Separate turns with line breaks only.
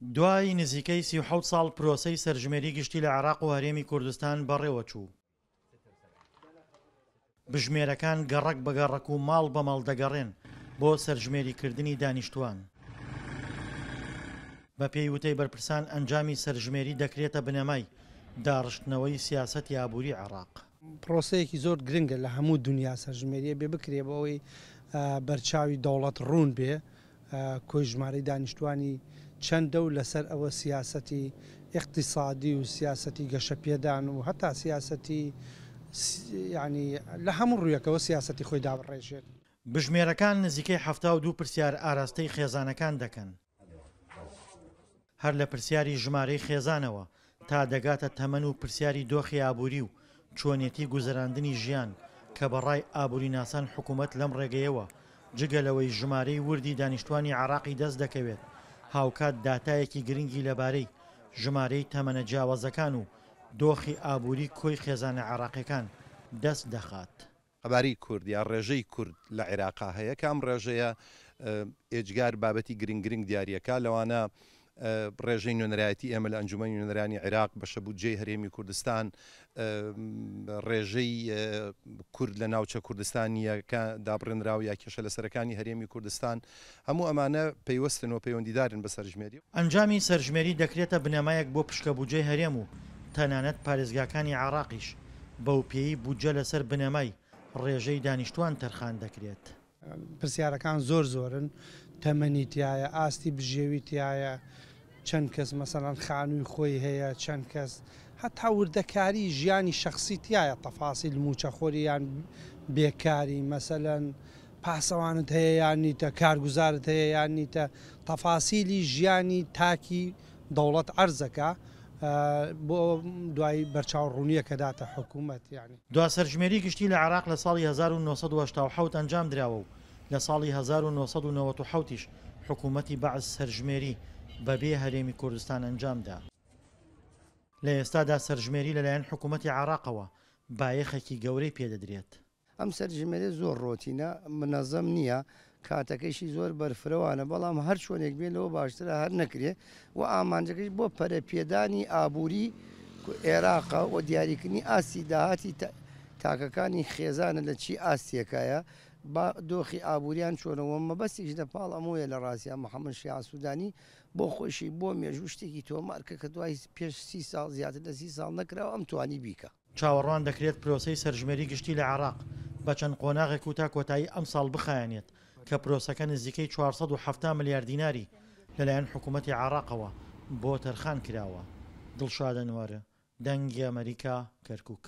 دوای نزیکەی سیح ساڵ پرۆسەی سەرژمێری گشتی لە عراق و هەرێمی کوردستان بەڕێوە چوو. بژمێرەکان گەڕک بەگەڕک و ماڵ بە ماڵ دەگەڕێن بۆ سەرژمێریکردنی دانیشتوان. بە پێی وتەی بەرپرسان ئەنجامی سەرژمێری دەکرێتە بنەمای داڕشتنەوەی سیاست یابووری عراق. پرۆسەیەکی زۆر گرنگە لە هەموو
دنیا سەرژمێریە بێ بکرێ بەوەی بەرچاوی دەوڵەت ڕوون بێ کۆی ژمارەی دانیشتوانی چەندە و لەسەر ئەوە سیاسەتی اقتصادی و سیاسەتی گەشە پێدان و هەتا سیاسەتی ینی لە هەموو
ڕویەکەوە سیاسەتی خۆی داڕێژێت بژمێرەکان نزیکەی هەفتا و دوو پرسیار ئاراستەی خێزانەکان دەکەن هەر لە پرسیاری ژمارەی خێزانەوە تا دەگاتە تەمەن و پرسیاری دۆخی ئابووری و چۆنێتی گوزەراندنی ژیان کە بەڕای ئابووری ناسان حکوومەت لەم ڕێگەیەوە جگەلەوەی ژمارەی وردی دانیشتوانی عراقی دەست دەکەوێت هاوکات داتایەکی گرنگی لەبارەی ژمارەی تەمەنە جیاوازەکان و دۆخی ئابووری کۆی خێزانە عراقیەکان دەست دەخات.
قەباری کورد یا ڕێژەی کورد لە عێراقا هەیە کام ڕێژەیە ئێجگار بابەتی گرنگرنگ دیارەکە لەوانە ڕێژەی نوێنەرایەتی ئێمە لە ئەنجومی نوێنەرانی عێراق بەشە بوو جێ هەرێمی کوردستان ڕێژەی کورد لە ناوچە کوردستانیەکە دابڕێنراو یا کێشە لەسەرەکانی هەرێمی کوردستان هەموو ئەمانە پەیوەستن و پەیوەندیدارن بە سەرژمێری
ئەنجامی سەرژمێری دەکرێتە بنەمایەک بۆ پشکە بجێ هەرێم و تەنانەت پارێزگاکانی عراقیش بەو پێی بودجە لەسەر بنەمای ڕێژەی دانیشتوان تەرخان دەکرێت. پرسیارەکان زۆر زۆرن تەمەنی
تایە ئاستی بژێوی تایە چەند کەس مەسەەن خانووی خۆی هەیە چەند کەس هەتا وردەکاری ژیانی شخصیتیایە تەفاسی موچەخۆریان بێکاری مەسەەن پاسەوانت هەیە یان نیتە کارگوزارت هەیە یان نیتە تەفاسیلی ژیانی تاکی دەوڵەت ئەرزەکە بۆ دوای بەرچاو ڕوونیە کە داتە حکوومەت
یانی دو سەرژمێری گشتی لە عراق لە ساڵی 1970 ئەنجام دراوە و لە ساڵی 1990 حوتیش حکوومەتی بەعز سەرژمێری بەبێ هەرێمی کوردستان ئەنجامدا لە ئێستادا سەرژمێری لەلایەن حکوومەتتی عراقەوە بایەخێکی گەورەی پێدەدرێت
ئەم سەرژمێری زۆر ڕۆتینە منەظەم نییە کاتەکەیشی زۆر بەرفرەوانە بەڵام هەر شوێنێک بێت لەوە باشترە هەر نەکرێت و ئامانجەکەش بۆ پەرەپێدانی ئابووری عێراقا و دیاریکردنی ئاسی داهاتی تاکەکانی خێزانە لە چی ئاسیەکایە با دۆخی ئابوووریان چۆنەوە مەبەستیش دەپاڵ ئەمۆیە لە ڕاستیا محەممەد شیا سوودانی بۆ خۆشی بۆ مێژوو شتێکی تۆمارکە کە دوای پێش سی ساڵ زیاتر لە سی ساڵ نەکراوە ئەم توانی بیکە
چاوەڕوان دەکرێت پرۆسی سەرژمێری گشتی لە عراق بە چەند قۆناغێک و تا کۆتایی ئەم ساڵ بخایەنێت کە پرۆسەکە نزیکەی 470 ملیار دیناری لەلایەن حکوومەتتی عراقەوە بۆ تەرخان کراوە دڵشادەنوارە دەنگی ئەمریکا کەرکک.